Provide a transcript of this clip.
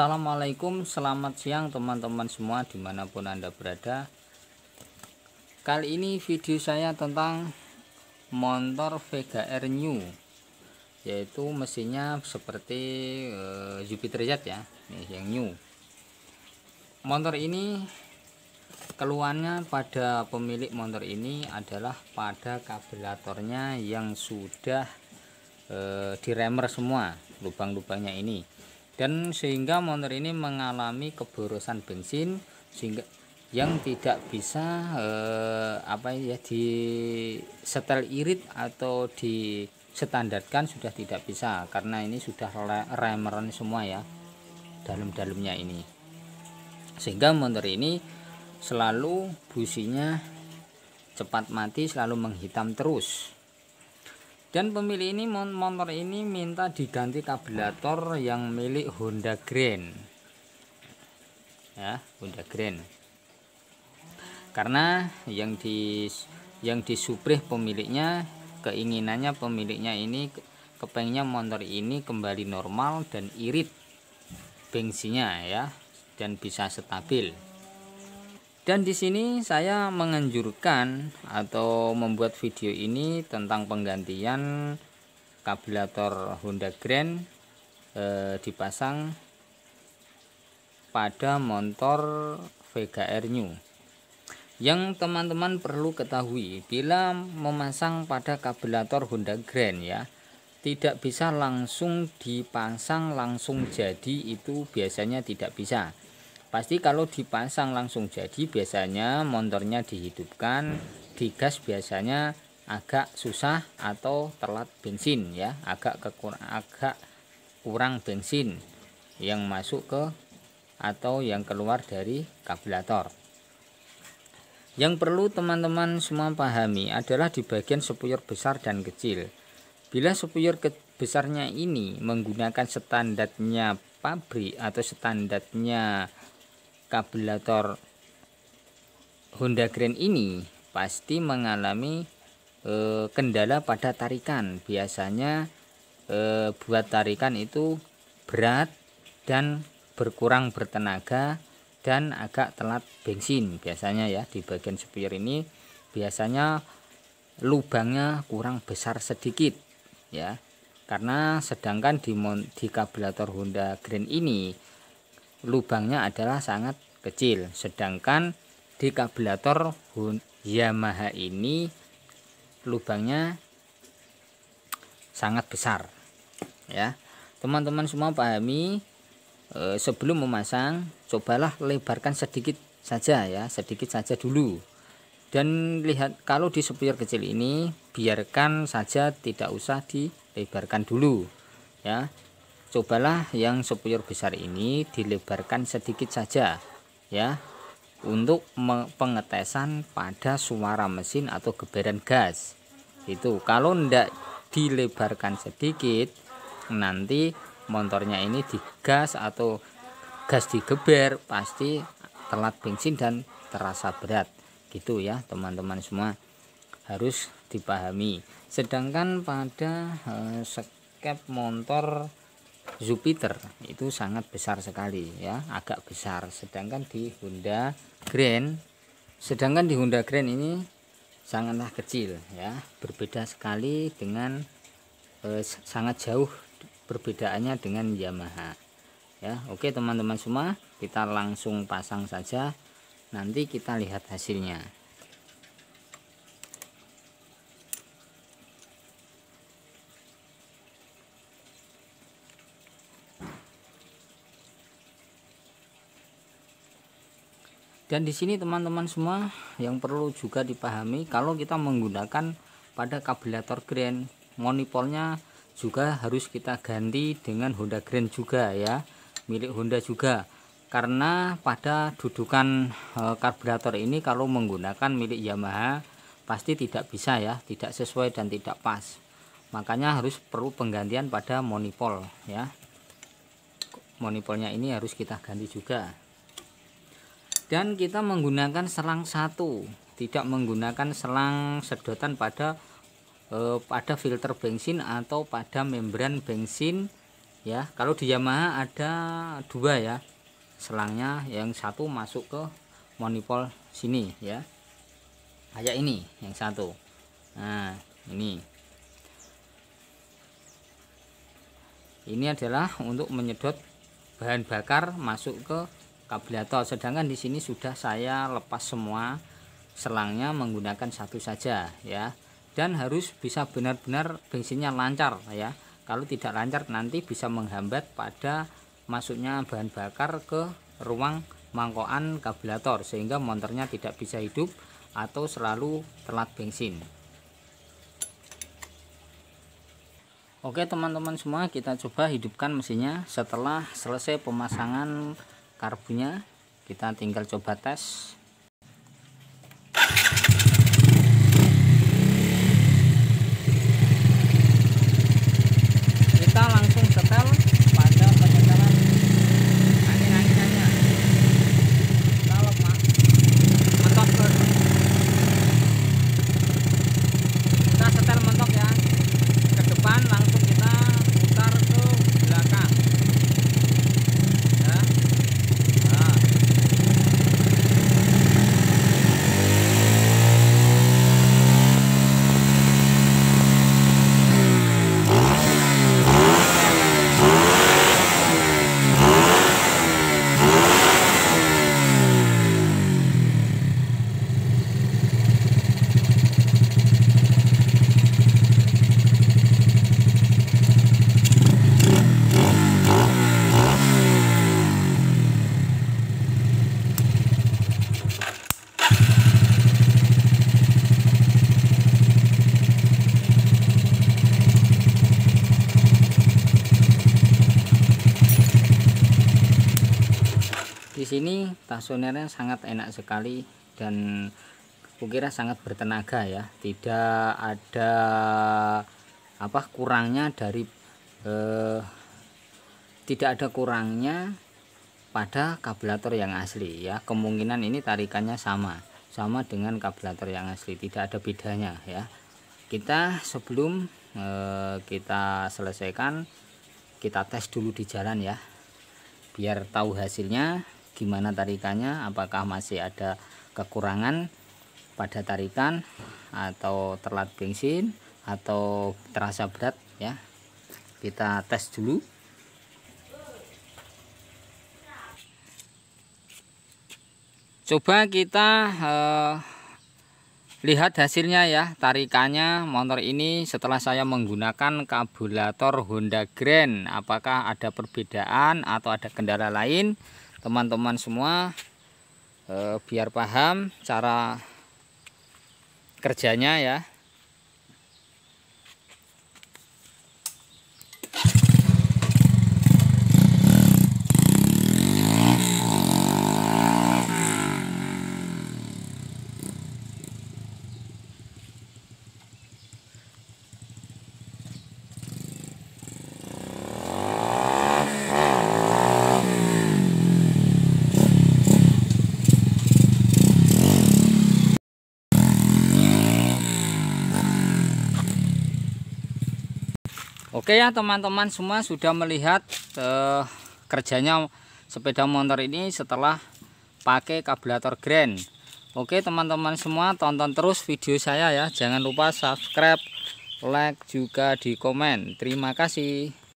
Assalamualaikum selamat siang teman-teman semua dimanapun anda berada kali ini video saya tentang motor Vega R New yaitu mesinnya seperti e, Jupiter Jet ya nih yang new motor ini keluarnya pada pemilik motor ini adalah pada kabelatornya yang sudah e, diremer semua lubang-lubangnya ini dan sehingga motor ini mengalami keborosan bensin sehingga yang tidak bisa eh, apa ya di setel irit atau di standarkan sudah tidak bisa karena ini sudah remeran semua ya dalam-dalamnya ini sehingga motor ini selalu businya cepat mati selalu menghitam terus dan pemilik ini motor ini minta diganti kabelator yang milik Honda Grand. Ya, Honda Grand. Karena yang di yang disuprih pemiliknya keinginannya pemiliknya ini kepengnya motor ini kembali normal dan irit bensinnya ya dan bisa stabil dan di sini saya menganjurkan atau membuat video ini tentang penggantian kabelator Honda Grand eh, dipasang pada motor Vega R New. Yang teman-teman perlu ketahui bila memasang pada kabelator Honda Grand ya, tidak bisa langsung dipasang langsung jadi itu biasanya tidak bisa pasti kalau dipasang langsung jadi biasanya motornya dihidupkan di gas biasanya agak susah atau telat bensin ya agak kekurang agak kurang bensin yang masuk ke atau yang keluar dari kabulator yang perlu teman-teman semua pahami adalah di bagian sepuyur besar dan kecil bila sepuyur ke besarnya ini menggunakan standarnya pabrik atau standarnya Kabulator Honda Grand ini pasti mengalami e, kendala pada tarikan. Biasanya e, buat tarikan itu berat dan berkurang bertenaga dan agak telat bensin biasanya ya di bagian supir ini biasanya lubangnya kurang besar sedikit ya karena sedangkan di, di kabulator Honda Grand ini lubangnya adalah sangat kecil sedangkan di kabelator Yamaha ini lubangnya sangat besar ya teman-teman semua pahami e, sebelum memasang cobalah lebarkan sedikit saja ya sedikit saja dulu dan lihat kalau di superior kecil ini biarkan saja tidak usah dilebarkan dulu ya cobalah yang sepuyur besar ini dilebarkan sedikit saja ya untuk pengetesan pada suara mesin atau geberan gas itu kalau tidak dilebarkan sedikit nanti motornya ini digas atau gas digeber pasti telat bensin dan terasa berat gitu ya teman-teman semua harus dipahami sedangkan pada eh, skep motor Jupiter itu sangat besar sekali ya agak besar sedangkan di Honda Grand sedangkan di Honda Grand ini sangatlah kecil ya berbeda sekali dengan eh, sangat jauh perbedaannya dengan Yamaha ya oke teman-teman semua kita langsung pasang saja nanti kita lihat hasilnya dan di sini teman-teman semua yang perlu juga dipahami kalau kita menggunakan pada kabelator grand monipolnya juga harus kita ganti dengan Honda Grand juga ya milik Honda juga karena pada dudukan e, karburator ini kalau menggunakan milik Yamaha pasti tidak bisa ya tidak sesuai dan tidak pas makanya harus perlu penggantian pada monipol ya monipolnya ini harus kita ganti juga dan kita menggunakan selang satu tidak menggunakan selang sedotan pada eh, pada filter bensin atau pada membran bensin ya kalau di Yamaha ada dua ya selangnya yang satu masuk ke monopol sini ya kayak ini yang satu nah ini ini adalah untuk menyedot bahan bakar masuk ke kabliator sedangkan di sini sudah saya lepas semua selangnya menggunakan satu saja ya dan harus bisa benar-benar bensinnya lancar ya kalau tidak lancar nanti bisa menghambat pada masuknya bahan bakar ke ruang mangkokan kabelator sehingga monternya tidak bisa hidup atau selalu telat bensin Oke teman-teman semua kita coba hidupkan mesinnya setelah selesai pemasangan karbunya kita tinggal coba tes sini tasonernya sangat enak sekali dan kukira sangat bertenaga ya tidak ada apa kurangnya dari eh, tidak ada kurangnya pada kabelator yang asli ya kemungkinan ini tarikannya sama sama dengan kabelator yang asli tidak ada bedanya ya kita sebelum eh, kita selesaikan kita tes dulu di jalan ya biar tahu hasilnya gimana tarikannya apakah masih ada kekurangan pada tarikan atau terlat bensin atau terasa berat ya kita tes dulu coba kita eh, lihat hasilnya ya tarikannya motor ini setelah saya menggunakan kabulator Honda Grand apakah ada perbedaan atau ada kendala lain teman-teman semua eh, biar paham cara kerjanya ya Oke ya teman-teman semua sudah melihat eh, kerjanya sepeda motor ini setelah pakai kabulator grand. Oke teman-teman semua tonton terus video saya ya. Jangan lupa subscribe, like juga di komen. Terima kasih.